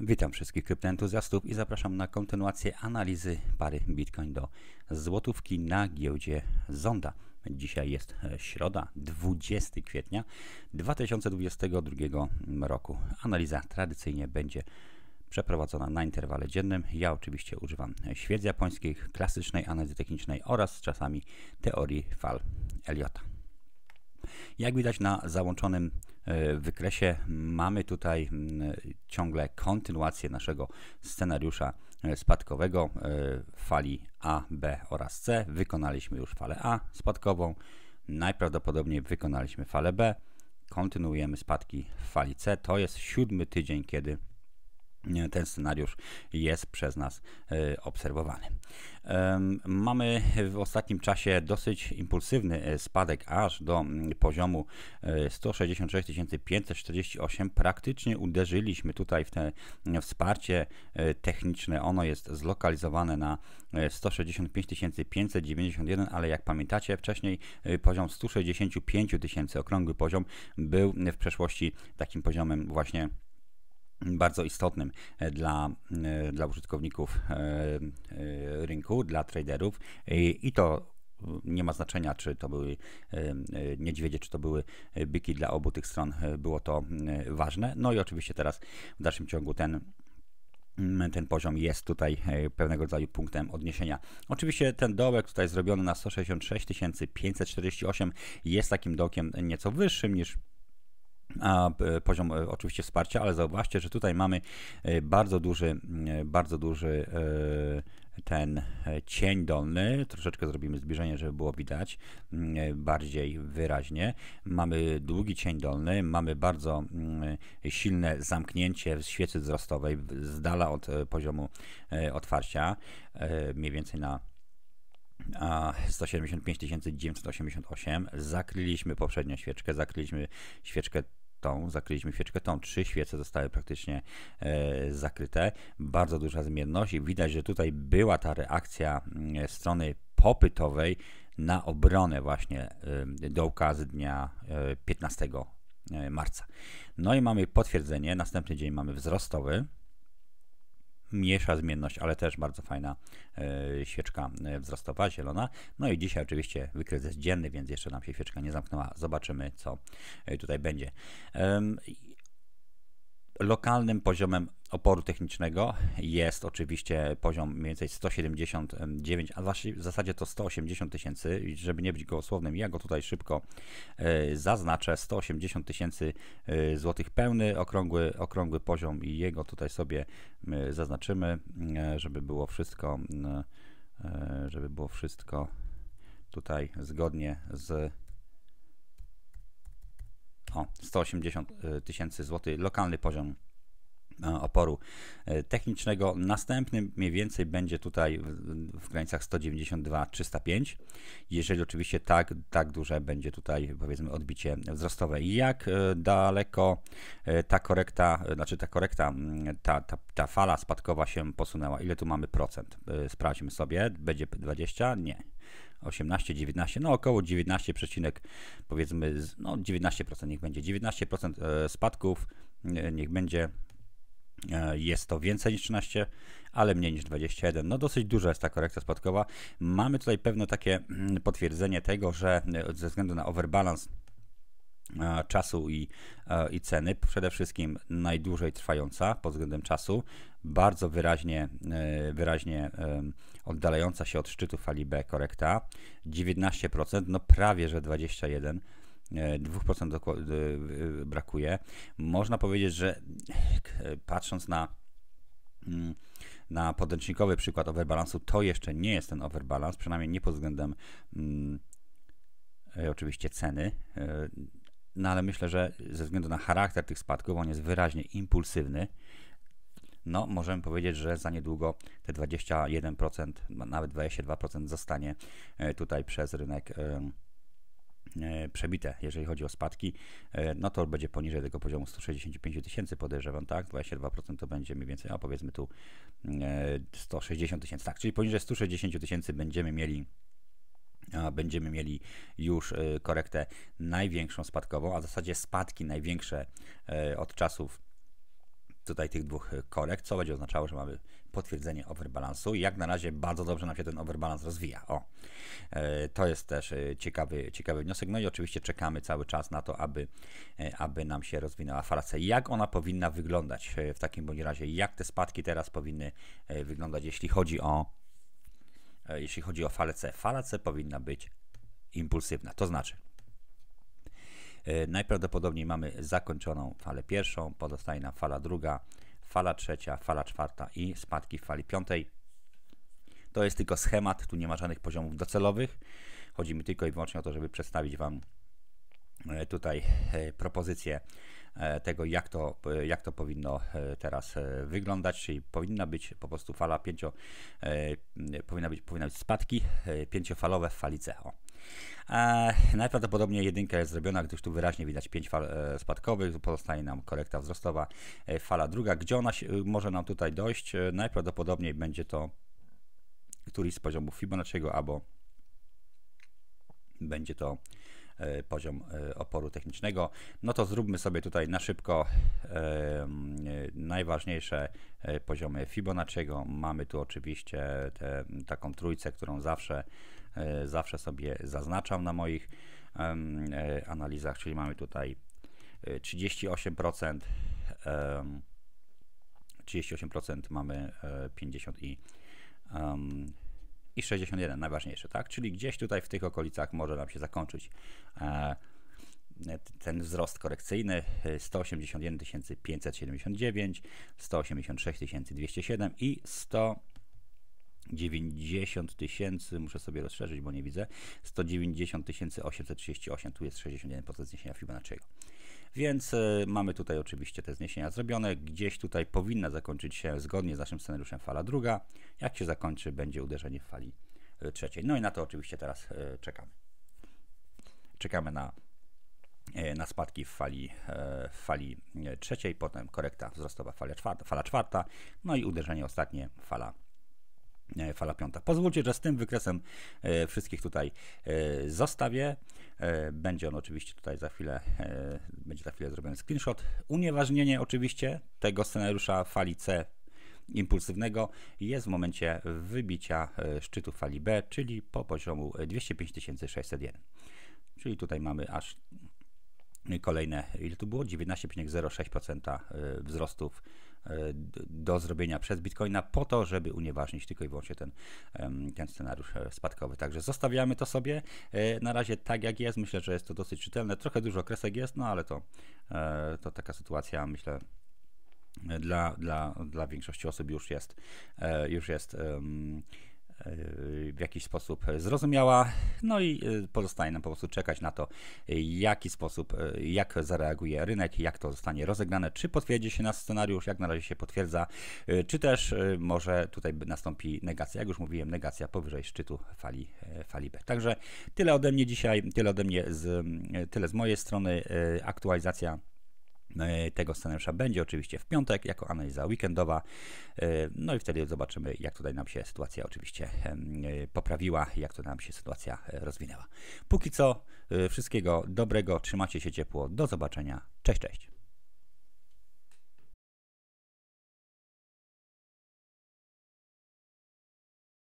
Witam wszystkich kryptoentuzjastów i zapraszam na kontynuację analizy pary Bitcoin do złotówki na giełdzie Zonda. Dzisiaj jest e, środa, 20 kwietnia 2022 roku. Analiza tradycyjnie będzie przeprowadzona na interwale dziennym. Ja oczywiście używam świec japońskich, klasycznej analizy technicznej oraz czasami teorii fal Eliota. Jak widać na załączonym E, wykresie mamy tutaj mm, ciągle kontynuację naszego scenariusza e, spadkowego e, fali A, B oraz C. Wykonaliśmy już falę A spadkową, najprawdopodobniej wykonaliśmy falę B. Kontynuujemy spadki w fali C. To jest siódmy tydzień, kiedy ten scenariusz jest przez nas e, obserwowany. Mamy w ostatnim czasie dosyć impulsywny e, spadek aż do poziomu 166 e, 548. Praktycznie uderzyliśmy tutaj w te wsparcie techniczne. Ono jest zlokalizowane na 165 591, ale jak pamiętacie, wcześniej poziom 165 000, okrągły poziom, był w przeszłości takim poziomem właśnie bardzo istotnym e, dla, e, dla użytkowników e, rynku, dla traderów i to nie ma znaczenia, czy to były niedźwiedzie, czy to były byki dla obu tych stron, było to ważne. No i oczywiście teraz w dalszym ciągu ten ten poziom jest tutaj pewnego rodzaju punktem odniesienia. Oczywiście ten dołek tutaj zrobiony na 166 548 jest takim dołkiem nieco wyższym niż a poziom e, oczywiście wsparcia, ale zauważcie, że tutaj mamy e, bardzo duży, e, bardzo duży ten cień dolny, troszeczkę zrobimy zbliżenie, żeby było widać bardziej wyraźnie. Mamy długi cień dolny, mamy bardzo silne zamknięcie świecy wzrostowej z dala od poziomu otwarcia, mniej więcej na 175 988. Zakryliśmy poprzednią świeczkę, zakryliśmy świeczkę tą, zakryliśmy świeczkę tą. Trzy świece zostały praktycznie e, zakryte. Bardzo duża zmienność i widać, że tutaj była ta reakcja mm, strony popytowej na obronę właśnie e, dołka z dnia y, e, 15 y, marca. No i mamy potwierdzenie, następny dzień mamy wzrostowy, mniejsza zmienność, ale też bardzo fajna e, świeczka e, wzrostowa, zielona. No i dzisiaj oczywiście wykres jest dzienny, więc jeszcze nam się świeczka nie zamknęła. Zobaczymy, co e, tutaj będzie. Lokalnym poziomem oporu technicznego jest oczywiście poziom mniej więcej 179, a w zasadzie to 180 tysięcy, żeby nie być gołosłownym, ja go tutaj szybko e, zaznaczę, 180 tysięcy e, złotych pełny, okrągły, okrągły poziom i jego tutaj sobie e, zaznaczymy, żeby było wszystko, żeby było wszystko tutaj zgodnie z o, 180 y, tysięcy złotych, lokalny poziom E, oporu e, technicznego. Następny mniej więcej będzie tutaj w granicach 192-305, jeżeli oczywiście tak, tak duże będzie tutaj powiedzmy odbicie wzrostowe. Jak e, daleko ta korekta, znaczy ta korekta, ta, ta, ta fala spadkowa się posunęła? Ile tu mamy procent? Sprawdźmy sobie, będzie 20? Nie. 18, 19, no około 19, powiedzmy, no 19%, niech będzie 19% spadków, niech będzie E, jest to więcej niż 13, ale mniej niż 21. No dosyć duża jest ta korekta spadkowa. Mamy tutaj pewne takie mm, potwierdzenie tego, że e, ze względu na overbalance e, czasu i, i ceny, przede wszystkim najdłużej trwająca pod względem czasu, bardzo wyraźnie, wyraźnie oddalająca się od szczytu fali B korekta, 19%, no prawie że 21%, 2% e, e, e, brakuje. Można powiedzieć, że patrząc na mm, na podręcznikowy przykład overbalansu, to jeszcze nie jest ten overbalans, przynajmniej nie pod względem mm, oczywiście ceny, no ale myślę, że ze względu na charakter tych spadków, on jest wyraźnie impulsywny, no możemy powiedzieć, że za niedługo te 21%, nawet 22% zostanie tutaj przez rynek. Yy, E, przebite, jeżeli chodzi o spadki, e, no to będzie poniżej tego poziomu 165 tysięcy, podejrzewam, tak? 22% to będzie mniej więcej, a powiedzmy tu 160 e, tysięcy, tak? Czyli poniżej 160 tysięcy będziemy mieli będziemy mieli już korektę największą spadkową, a w zasadzie spadki największe od czasów tutaj tych dwóch korekt, co będzie oznaczało, że mamy potwierdzenie overbalansu. Jak na razie bardzo dobrze nam się ten overbalans rozwija. O, e, to jest też e, ciekawy, ciekawy wniosek. No i oczywiście czekamy cały czas na to, aby, e, aby nam się rozwinęła falacja. Jak ona powinna wyglądać w takim bądź razie? Jak te spadki teraz powinny wyglądać, jeśli chodzi o jeśli chodzi o falę C? Fala C powinna być impulsywna, to znaczy najprawdopodobniej mamy zakończoną falę pierwszą, pozostaje nam fala druga, fala trzecia, fala czwarta i spadki w fali piątej. To jest tylko schemat, tu nie ma żadnych poziomów docelowych. Chodzi mi tylko i wyłącznie o to, żeby przedstawić Wam e, tutaj e, propozycję e, tego, jak to, jak to powinno teraz wyglądać, czyli powinna być po prostu fala pięcio, powinna być, powinna być spadki pięciofalowe w fali C. O. E, najprawdopodobniej jedynka jest zrobiona, gdyż tu wyraźnie widać 5 fal e, spadkowych, pozostaje nam korekta wzrostowa, e, fala druga. Gdzie ona się, y, może nam tutaj dojść? E, najprawdopodobniej będzie to któryś z poziomów Fibonacciego albo będzie to E, poziom e, oporu technicznego. No to zróbmy sobie tutaj na szybko najważniejsze e, poziomy Fibonacciego. Mamy tu oczywiście te, taką trójcę, którą zawsze, zawsze sobie zaznaczam na moich analizach, czyli mamy tutaj 38%, 38% mamy 50 i i 61 najważniejsze, tak? Czyli gdzieś tutaj w tych okolicach może nam się zakończyć e, ten wzrost korekcyjny 181 579, 186 207 i 100 90 tysięcy, muszę sobie rozszerzyć, bo nie widzę, 190 838, tu jest 61% zniesienia Fibonacciego. Więc e, mamy tutaj oczywiście te zniesienia zrobione. Gdzieś tutaj powinna zakończyć się zgodnie z naszym scenariuszem fala druga. Jak się zakończy, będzie uderzenie w fali e, trzeciej. No i na to oczywiście teraz e, czekamy. Czekamy na, na spadki w fali, w fali trzeciej, potem korekta wzrostowa fala czwarta, fala czwarta, no i uderzenie ostatnie fala E, fala piąta. Pozwólcie, że z tym wykresem e, wszystkich tutaj e, zostawię. Będzie on oczywiście tutaj za chwilę, będzie za chwilę zrobiony screenshot. Unieważnienie oczywiście tego scenariusza fali C impulsywnego jest w momencie wybicia szczytu fali B, czyli po poziomu 205 601. Czyli tutaj mamy aż kolejne, ile tu było? 19,06% y, wzrostów y, do zrobienia przez Bitcoina po to, żeby unieważnić tylko i wyłącznie ten, ten scenariusz e, spadkowy. Także zostawiamy to sobie e, na razie tak jak jest. Myślę, że jest to dosyć czytelne. Trochę dużo kresek jest, no ale to, e, to taka sytuacja, myślę, dla, dla, dla większości osób już jest, już jest E, w jakiś sposób zrozumiała, no i e, pozostaje nam po prostu czekać na to, e, jaki sposób, jak zareaguje rynek, jak to zostanie rozegrane, czy potwierdzi się nasz scenariusz, jak na razie się potwierdza, czy też może tutaj nastąpi negacja, jak już mówiłem, negacja powyżej szczytu fali, fali B. Także tyle ode mnie dzisiaj, tyle ode mnie, z, tyle z mojej strony, aktualizacja E, tego scenariusza będzie oczywiście w piątek jako analiza weekendowa. E, no i wtedy zobaczymy, jak tutaj nam się sytuacja oczywiście e, poprawiła, jak to nam się sytuacja rozwinęła. Póki co, wszystkiego dobrego, trzymacie się ciepło, do zobaczenia, cześć, cześć.